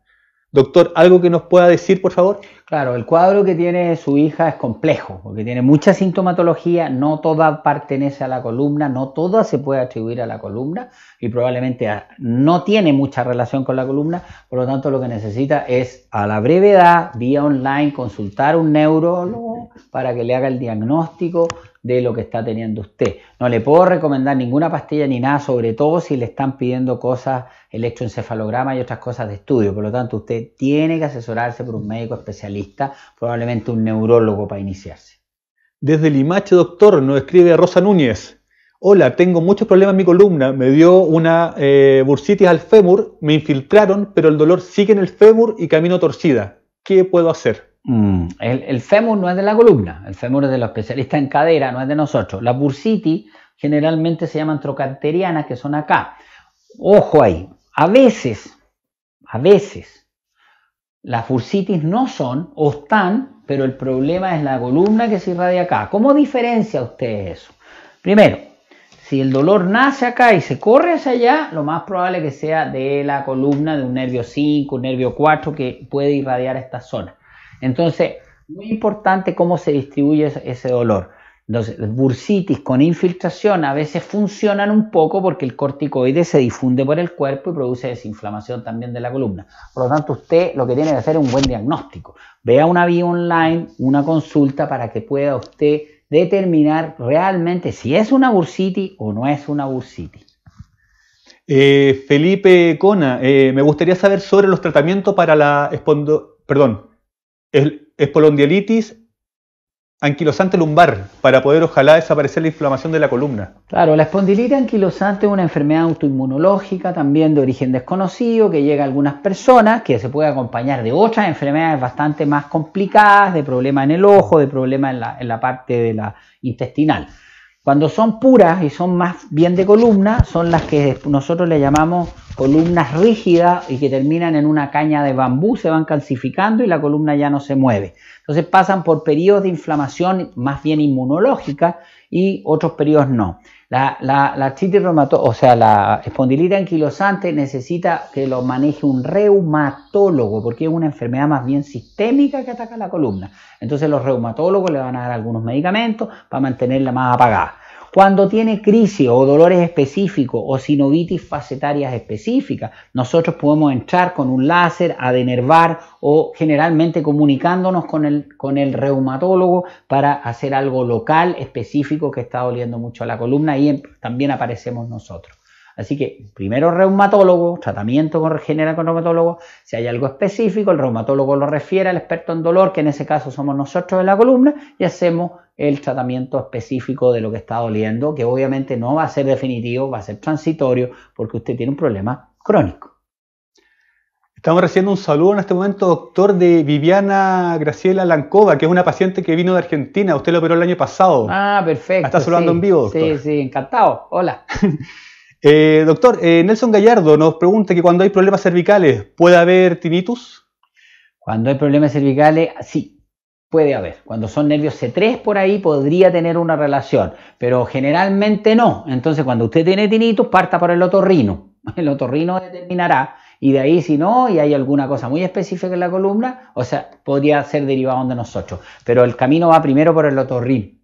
Speaker 1: Doctor, ¿algo que nos pueda decir, por favor? Claro, el cuadro que tiene su hija es complejo, porque tiene mucha sintomatología,
Speaker 2: no toda pertenece a la columna, no toda se puede atribuir a la columna y probablemente no tiene mucha relación con la columna, por lo tanto lo que necesita es a la brevedad, vía online, consultar a un neurólogo para que le haga el diagnóstico de lo que está teniendo usted. No le puedo recomendar ninguna pastilla ni nada, sobre todo si le están pidiendo cosas, electroencefalograma y otras cosas de estudio. Por lo tanto, usted tiene que asesorarse
Speaker 1: por un médico especialista, probablemente un neurólogo para iniciarse. Desde Limache, doctor, nos escribe Rosa Núñez. Hola, tengo muchos problemas en mi columna. Me dio una eh, bursitis al fémur, me infiltraron, pero el dolor sigue en el fémur y camino torcida. ¿Qué puedo hacer? Mm. el, fémur no es de la columna, el fémur es de los especialistas en cadera,
Speaker 2: no es de nosotros. Las bursitis generalmente se llaman trocanterianas, que son acá. Ojo ahí, a veces, a veces, las bursitis no son o están, pero el problema es la columna que se irradia acá. ¿Cómo diferencia usted eso? Primero, si el dolor nace acá y se corre hacia allá, lo más probable que sea de la columna de un nervio 5, un nervio 4 que puede irradiar esta zona. Entonces, muy importante cómo se distribuye ese dolor. Entonces, bursitis con infiltración a veces funcionan un poco porque el corticoide se difunde por el cuerpo y produce desinflamación también de la columna. Por lo tanto, usted lo que tiene que hacer es un buen diagnóstico. Vea una vía online, una consulta para que pueda usted determinar realmente si es una bursitis o no es una bursitis.
Speaker 1: Eh, Felipe Cona, eh, me gustaría saber sobre los tratamientos para la espondo... Perdón, es espolondialitis anquilosante lumbar para poder ojalá desaparecer la inflamación de la columna.
Speaker 2: Claro, la espondilitis anquilosante es una enfermedad autoinmunológica también de origen desconocido que llega a algunas personas, que se puede acompañar de otras enfermedades bastante más complicadas, de problemas en el ojo, de problemas en la, en la parte de la intestinal. Cuando son puras y son más bien de columna, son las que nosotros le llamamos columnas rígidas y que terminan en una caña de bambú, se van calcificando y la columna ya no se mueve. Entonces pasan por periodos de inflamación más bien inmunológica y otros periodos no. La, la, la artritis o sea, la anquilosante necesita que lo maneje un reumatólogo, porque es una enfermedad más bien sistémica que ataca la columna. Entonces los reumatólogos le van a dar algunos medicamentos para mantenerla más apagada. Cuando tiene crisis o dolores específicos o sinovitis facetarias específicas, nosotros podemos entrar con un láser, a denervar o generalmente comunicándonos con el, reumatólogo para hacer algo local específico que está doliendo mucho a la columna y también aparecemos nosotros. Así que primero reumatólogo, tratamiento con regenera con reumatólogo, si hay algo específico, el reumatólogo lo refiere al experto en dolor, que en ese caso somos nosotros de la columna, y hacemos el tratamiento específico de lo que está doliendo, que obviamente no va a ser definitivo, va a ser transitorio, porque usted tiene
Speaker 1: un problema crónico. Estamos recibiendo un saludo en este momento, doctor, de Viviana Graciela Lancova, que es una paciente que vino de Argentina. Usted lo operó el año pasado. Ah,
Speaker 2: perfecto. Está saludando en vivo, Sí, sí, encantado. Hola.
Speaker 1: Eh, doctor, eh, Nelson Gallardo nos pregunta que cuando hay problemas cervicales, ¿puede haber tinnitus? Cuando hay
Speaker 2: problemas cervicales, sí, puede haber. Cuando son nervios C3 por ahí, podría tener una relación, pero generalmente no. Entonces, cuando usted tiene tinnitus, parta por el otorrino. El otorrino determinará, y de ahí, si no, y hay alguna cosa muy específica en la columna, o sea, podría ser derivado de nosotros. Pero el camino va primero por el otorrino.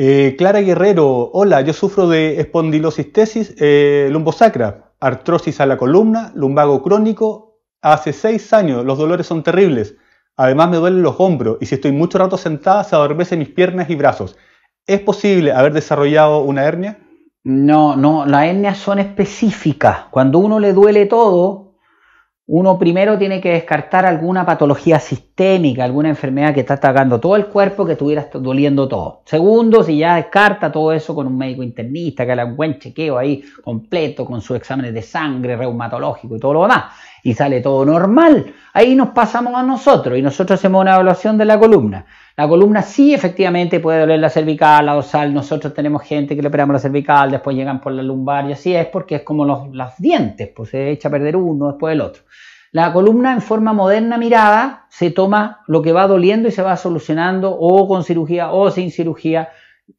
Speaker 1: Eh, Clara Guerrero, hola, yo sufro de espondilosistesis eh, lumbosacra, artrosis a la columna, lumbago crónico. Hace seis años los dolores son terribles. Además me duelen los hombros y si estoy mucho rato sentada se adormecen mis piernas y brazos. ¿Es posible haber desarrollado una hernia? No, no, las hernias son
Speaker 2: específicas. Cuando uno le duele todo, uno primero tiene que descartar alguna patología sistémica, alguna enfermedad que está atacando todo el cuerpo, que estuviera doliendo todo. Segundo, si ya descarta todo eso con un médico internista, que haga un buen chequeo ahí completo con sus exámenes de sangre, reumatológico y todo lo demás, y sale todo normal, ahí nos pasamos a nosotros y nosotros hacemos una evaluación de la columna. La columna sí efectivamente puede doler la cervical, la dorsal, nosotros tenemos gente que le operamos la cervical, después llegan por la lumbar y así es porque es como los, dientes, pues se echa a perder uno después el otro. La columna en forma moderna mirada se toma lo que va doliendo y se va solucionando o con cirugía o sin cirugía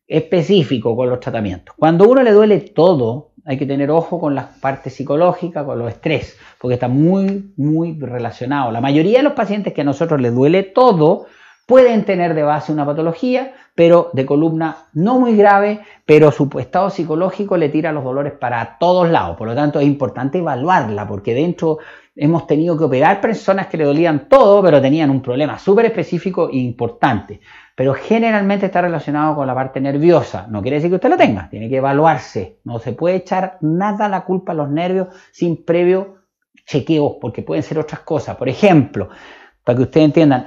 Speaker 2: específico con los tratamientos. Cuando a uno le duele todo, hay que tener ojo con la parte psicológica, con los estrés, porque está muy, muy relacionado. La mayoría de los pacientes que a nosotros les duele todo, pueden tener de base una patología, pero de columna no muy grave, pero su estado psicológico le tira los dolores para todos lados. Por lo tanto, es importante evaluarla, porque dentro hemos tenido que operar personas que le dolían todo, pero tenían un problema súper específico e importante. Pero generalmente está relacionado con la parte nerviosa. No quiere decir que usted lo tenga, tiene que evaluarse. No se puede echar nada la culpa a los nervios sin previo chequeo, porque pueden ser otras cosas. Por ejemplo, para que ustedes entiendan,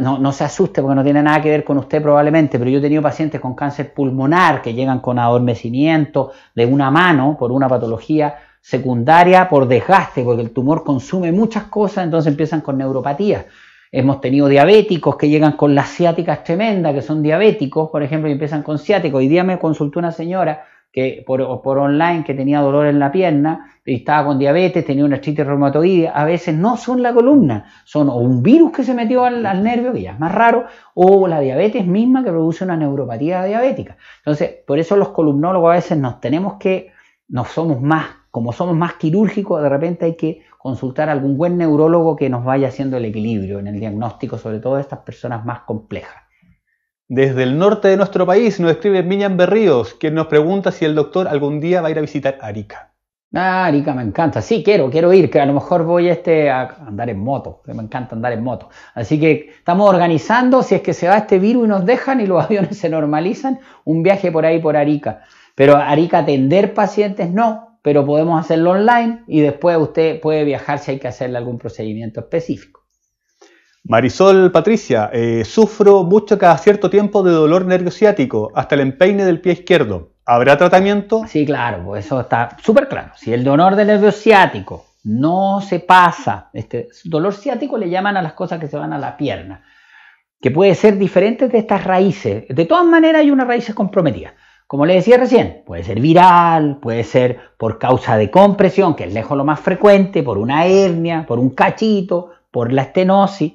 Speaker 2: no, se asuste porque no tiene nada que ver con usted probablemente, pero yo he tenido pacientes con cáncer pulmonar que llegan con adormecimiento de una mano por una patología secundaria por desgaste, porque el tumor consume muchas cosas, entonces empiezan con neuropatía. Hemos tenido diabéticos que llegan con las ciáticas tremendas, que son diabéticos, por ejemplo, y empiezan con ciáticos. Hoy día me consultó una señora que por, online que tenía dolor en la pierna, y estaba con diabetes, tenía una artritis reumatoidea a veces no son la columna, son o un virus que se metió al, nervio, que ya es más raro, o la diabetes misma que produce una neuropatía diabética. Entonces, por eso los columnólogos a veces nos tenemos que, nos somos más, como somos más quirúrgicos, de repente hay que consultar a algún buen neurólogo que nos vaya haciendo el
Speaker 1: equilibrio en el diagnóstico, sobre todo de estas personas más complejas. Desde el norte de nuestro país nos escribe Miriam Berríos, quien nos pregunta si el doctor algún día va a ir a visitar Arica.
Speaker 2: Ah, Arica me encanta. Sí, quiero, quiero ir, que a lo mejor voy este a andar en moto, me encanta andar en moto. Así que estamos organizando, si es que se va este virus y nos dejan y los aviones se normalizan, un viaje por ahí por Arica. Pero Arica atender pacientes no, pero podemos hacerlo online y después usted puede viajar si hay que hacerle algún procedimiento específico.
Speaker 1: Marisol Patricia, eh, sufro mucho cada cierto tiempo de dolor nervio hasta el empeine del pie izquierdo. ¿Habrá tratamiento? Sí, claro, pues eso está súper claro.
Speaker 2: Si el dolor del nervio no se pasa, este dolor ciático le llaman a las cosas que se van a la pierna, que puede ser diferente de estas raíces. De todas maneras hay unas raíces comprometida, Como le decía recién, puede ser viral, puede ser por causa de compresión, que es lejos lo más frecuente, por una hernia, por un cachito, por la estenosis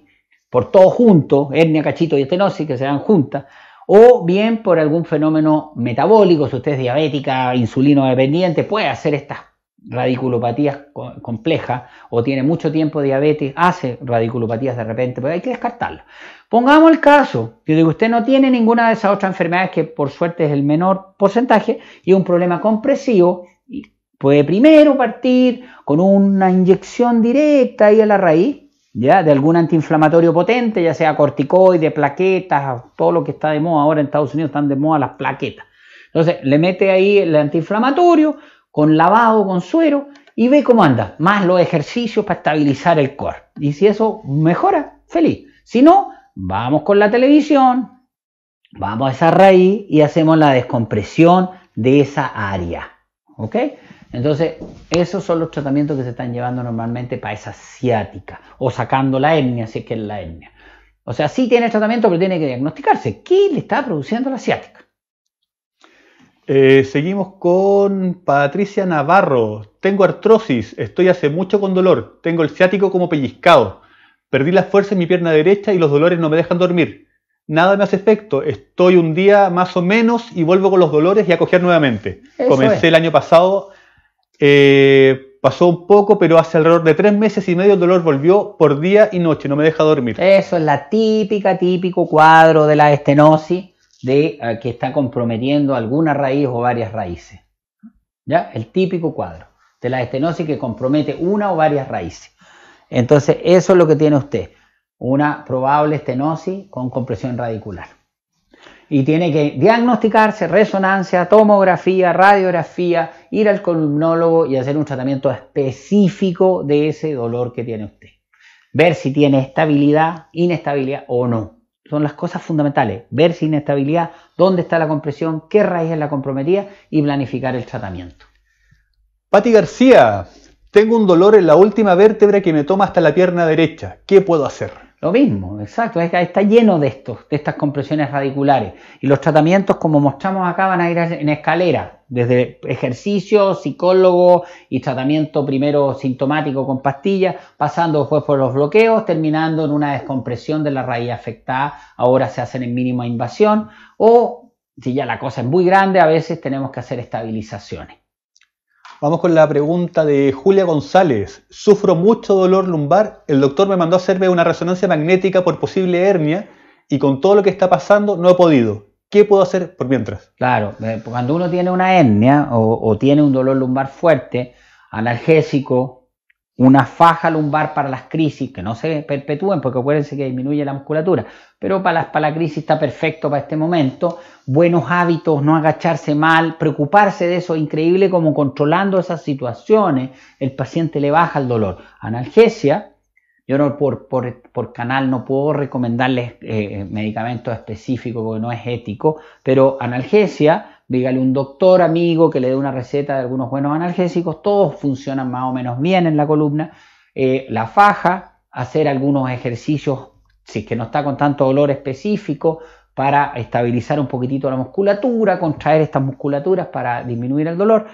Speaker 2: por todo junto, hernia, cachito y estenosis que se dan juntas, o bien por algún fenómeno metabólico, si usted es diabética, insulino dependiente, puede hacer estas radiculopatías complejas o tiene mucho tiempo diabetes, hace radiculopatías de repente, pero hay que descartarlo. Pongamos el caso de que usted no tiene ninguna de esas otras enfermedades que por suerte es el menor porcentaje y un problema compresivo, puede primero partir con una inyección directa ahí a la raíz de algún antiinflamatorio potente, ya sea corticoide, plaquetas, todo lo que está de moda ahora en Estados Unidos, están de moda las plaquetas. Entonces, le mete ahí el antiinflamatorio con lavado, con suero y ve cómo anda, más los ejercicios para estabilizar el core. Y si eso mejora, feliz. Si no, vamos con la televisión, vamos a esa raíz y hacemos la descompresión de esa área. ¿Ok? Entonces, esos son los tratamientos que se están llevando normalmente para esa ciática o sacando la etnia,
Speaker 1: si es que es la etnia.
Speaker 2: O sea, sí tiene tratamiento, pero tiene que diagnosticarse. ¿Qué le está produciendo la
Speaker 1: ciática? Eh, seguimos con Patricia Navarro. Tengo artrosis, estoy hace mucho con dolor, tengo el ciático como pellizcado. Perdí la fuerza en mi pierna derecha y los dolores no me dejan dormir. Nada me hace efecto, estoy un día más o menos y vuelvo con los dolores y a coger nuevamente. Comencé el año pasado eh, pasó un poco, pero hace alrededor de tres meses y medio el dolor volvió por día y noche, no me deja dormir.
Speaker 2: Eso es la típica, típico cuadro de la estenosis de eh, que está comprometiendo alguna raíz o varias raíces. ¿Ya? El típico cuadro de la estenosis que compromete una o varias raíces. Entonces, eso es lo que tiene usted, una probable estenosis con compresión radicular y tiene que diagnosticarse resonancia, tomografía, radiografía, ir al columnólogo y hacer un tratamiento específico de ese dolor que tiene usted. Ver si tiene estabilidad, inestabilidad o no. Son las cosas fundamentales. Ver si inestabilidad, dónde está la compresión, qué raíz es la comprometida y planificar el tratamiento.
Speaker 1: Pati García, tengo un dolor en la última vértebra que me toma hasta la pierna derecha. ¿Qué puedo hacer? Lo mismo, exacto,
Speaker 2: está lleno de estos, de estas compresiones radiculares. Y los tratamientos, como mostramos acá, van a ir en escalera, desde ejercicio, psicólogo y tratamiento primero sintomático con pastillas, pasando después por los bloqueos, terminando en una descompresión de la raíz afectada, ahora se hacen en mínima invasión, o si ya la cosa es muy grande, a veces tenemos que hacer estabilizaciones.
Speaker 1: Vamos con la pregunta de Julia González. Sufro mucho dolor lumbar. El doctor me mandó a hacerme una resonancia magnética por posible hernia y con todo lo que está pasando no he podido. ¿Qué puedo hacer por mientras?
Speaker 2: Claro, eh, cuando uno tiene una hernia o, o tiene un dolor lumbar fuerte, analgésico, una faja lumbar para las crisis, que no se perpetúen, porque acuérdense que disminuye la musculatura, pero para, para la crisis está perfecto para este momento, buenos hábitos, no agacharse mal, preocuparse de eso, increíble como controlando esas situaciones, el paciente le baja el dolor. Analgesia, yo no por, canal no puedo recomendarles eh, medicamentos específicos porque no es ético, pero analgesia dígale un doctor amigo que le dé una receta de algunos buenos analgésicos, todos funcionan más o menos bien en la columna. Eh, la faja, hacer algunos ejercicios, si es que no está con tanto dolor específico, para estabilizar un poquitito la musculatura, contraer estas musculaturas para disminuir el dolor.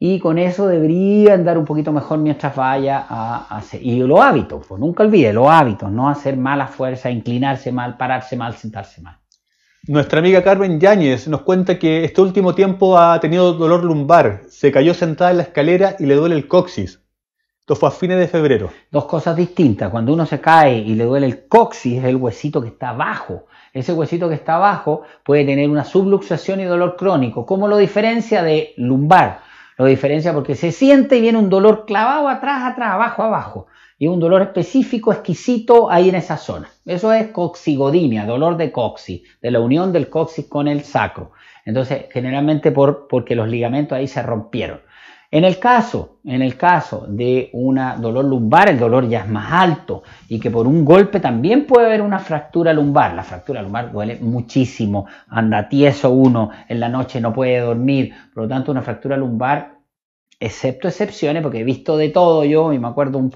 Speaker 2: Y con eso debería andar un poquito mejor mientras vaya a hacer. Y los hábitos, pues nunca olvide los hábitos, no hacer mala fuerza, inclinarse mal, pararse mal, sentarse mal.
Speaker 1: Nuestra amiga Carmen Yáñez nos cuenta que este último tiempo ha tenido dolor lumbar, se cayó sentada en la escalera y le duele el coxis. Esto fue a fines de febrero. Dos cosas distintas. Cuando uno se cae y le duele
Speaker 2: el coxis, es el huesito que está abajo. Ese huesito que está abajo puede tener una subluxación y dolor crónico. ¿Cómo lo diferencia de lumbar? Lo diferencia porque se siente y viene un dolor clavado atrás, atrás, abajo, abajo y un dolor específico, exquisito ahí en esa zona. Eso es coxigodimia, dolor de coxis, de la unión del coxis con el sacro. Entonces, generalmente por, porque los ligamentos ahí se rompieron. En el caso, en el caso de un dolor lumbar, el dolor ya es más alto y que por un golpe también puede haber una fractura lumbar. La fractura lumbar duele muchísimo, anda tieso uno, en la noche no puede dormir, por lo tanto una fractura lumbar, excepto excepciones, porque he visto de todo yo y me acuerdo un,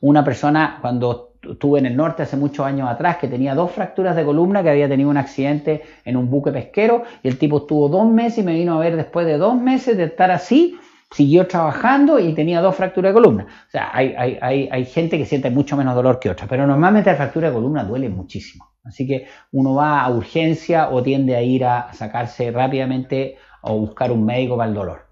Speaker 2: una persona cuando estuve en el norte hace muchos años atrás que tenía dos fracturas de columna, que había tenido un accidente en un buque pesquero y el tipo estuvo dos meses y me vino a ver después de dos meses de estar así, siguió trabajando y tenía dos fracturas de columna. O sea, hay, hay gente que siente mucho menos dolor que otra, pero normalmente la fractura de columna duele muchísimo. Así que uno va a urgencia o tiende a ir a sacarse rápidamente o buscar un médico para el dolor.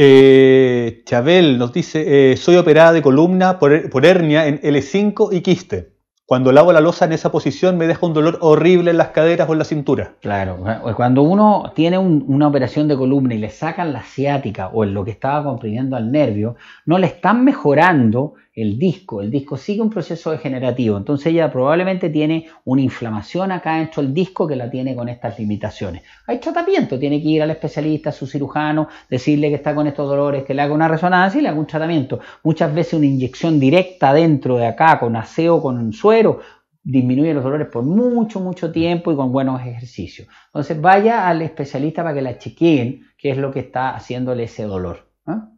Speaker 1: Eh, Chabel nos dice, eh, soy operada de columna por hernia en L5 y quiste. Cuando lavo la losa en esa posición me deja un dolor horrible en las caderas o en la cintura.
Speaker 2: Claro, cuando uno tiene una operación de columna y le sacan la ciática o en lo que estaba comprimiendo al nervio, no le están mejorando el disco. El disco sigue un proceso degenerativo. Entonces ella probablemente tiene una inflamación acá dentro del disco que la tiene con estas limitaciones. Hay tratamiento, tiene que ir al especialista, a su cirujano, decirle que está con estos dolores, que le haga una resonancia y le haga un tratamiento. Muchas veces una inyección directa dentro de acá con aseo, con suelo pero disminuye los dolores por mucho, mucho tiempo y con buenos ejercicios. Entonces vaya al especialista para que la chequeen qué es lo que está haciéndole ese dolor.
Speaker 1: ¿ah?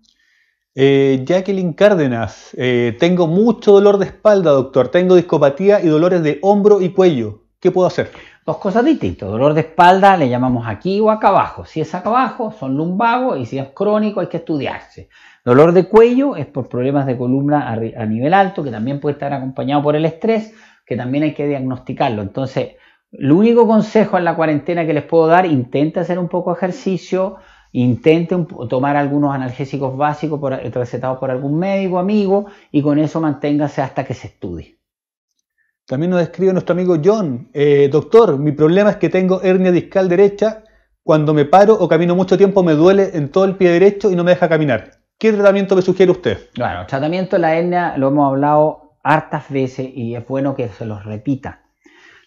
Speaker 1: Eh, Jacqueline Cárdenas, eh, tengo mucho dolor de espalda, doctor. Tengo discopatía y dolores de hombro y cuello. ¿Qué puedo hacer? Dos cosas distintas. Dolor
Speaker 2: de espalda le llamamos aquí o acá abajo. Si es acá abajo, son lumbagos y si es crónico hay que estudiarse. Dolor de cuello es por problemas de columna a, nivel alto, que también puede estar acompañado por el estrés, que también hay que diagnosticarlo. Entonces, el único consejo en la cuarentena que les puedo dar, intente hacer un poco ejercicio, intente tomar algunos analgésicos básicos por, recetados por algún médico, amigo, y con eso manténgase hasta que se
Speaker 1: estudie. También nos escribe nuestro amigo John, eh, doctor, mi problema es que tengo hernia discal derecha, cuando me paro o camino mucho tiempo me duele en todo el pie derecho y no me deja caminar. ¿Qué tratamiento me sugiere usted?
Speaker 2: Bueno, tratamiento de la hernia
Speaker 1: lo hemos hablado hartas
Speaker 2: veces y es bueno que se los repita.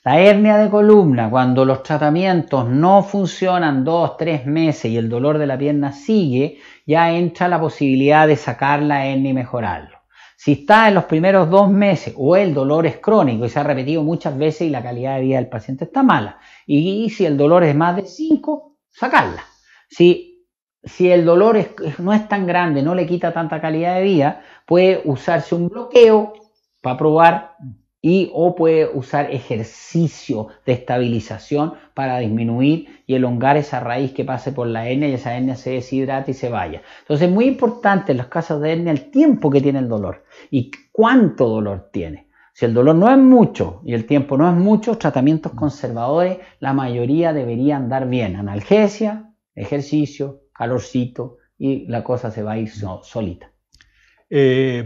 Speaker 2: La hernia de columna, cuando los tratamientos no funcionan dos, tres meses y el dolor de la pierna sigue, ya entra la posibilidad de sacar la hernia y mejorarlo. Si está en los primeros dos meses o el dolor es crónico y se ha repetido muchas veces y la calidad de vida del paciente está mala, y si el dolor es más de cinco, sacarla. Si si el dolor no es tan grande, no le quita tanta calidad de vida, puede usarse un bloqueo para probar y o puede usar ejercicio de estabilización para disminuir y elongar esa raíz que pase por la hernia y esa hernia se deshidrata y se vaya. Entonces es muy importante en los casos de hernia el tiempo que tiene el dolor y cuánto dolor tiene. Si el dolor no es mucho y el tiempo no es mucho, tratamientos conservadores, la mayoría deberían dar bien. Analgesia, ejercicio, calorcito y la cosa
Speaker 1: se va a ir solita. Eh,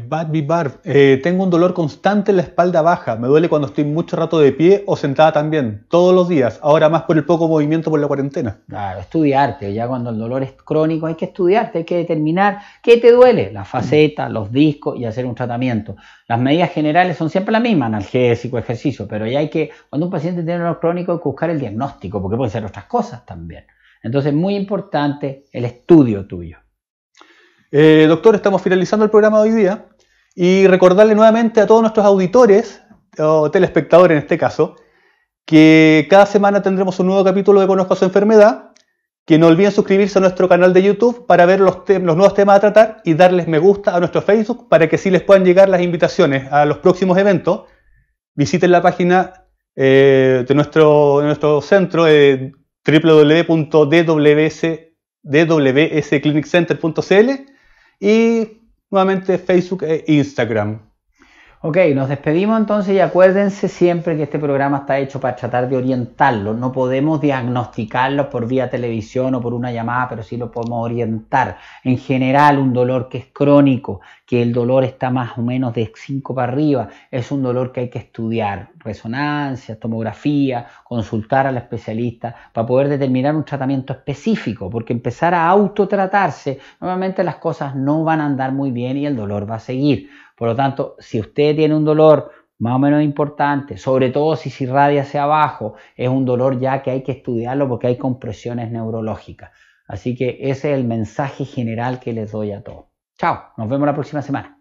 Speaker 1: eh, tengo un dolor constante en la espalda baja, me duele cuando estoy mucho rato de pie o sentada también, todos los días, ahora más por el poco movimiento por la cuarentena.
Speaker 2: Claro, estudiarte, ya cuando el dolor es crónico hay que estudiarte, hay que determinar qué te duele, las facetas, los discos y hacer un tratamiento. Las medidas generales son siempre las mismas, analgésico, ejercicio, pero ya hay que, cuando un paciente tiene dolor crónico hay que buscar el diagnóstico, porque
Speaker 1: puede ser otras cosas también. Entonces, muy importante el estudio tuyo. Eh, doctor, estamos finalizando el programa hoy día y recordarle nuevamente a todos nuestros auditores, o telespectadores en este caso, que cada semana tendremos un nuevo capítulo de Conozco a su enfermedad, que no olviden suscribirse a nuestro canal de YouTube para ver los, los nuevos temas a tratar y darles me gusta a nuestro Facebook para que sí les puedan llegar las invitaciones a los próximos eventos. Visiten la página eh, de, nuestro, nuestro centro. Eh, www.dwscliniccenter.cl y nuevamente Facebook e Instagram.
Speaker 2: Ok, nos despedimos entonces y acuérdense siempre que este programa está hecho para tratar de orientarlo. No podemos diagnosticarlo por vía televisión o por una llamada, pero sí lo podemos orientar. En general, un dolor que es crónico, que el dolor está más o menos de 5 para arriba, es un dolor que hay que estudiar. Resonancia, tomografía, consultar al especialista para poder determinar un tratamiento específico, porque empezar a autotratarse, normalmente las cosas no van a andar muy bien y el dolor va a seguir. Por lo tanto, si usted tiene un dolor más o menos importante, sobre todo si se irradia hacia abajo, es un dolor ya que hay que estudiarlo porque hay compresiones neurológicas. Así que ese es el mensaje general que les
Speaker 1: doy a todos. Chao, nos vemos la próxima semana.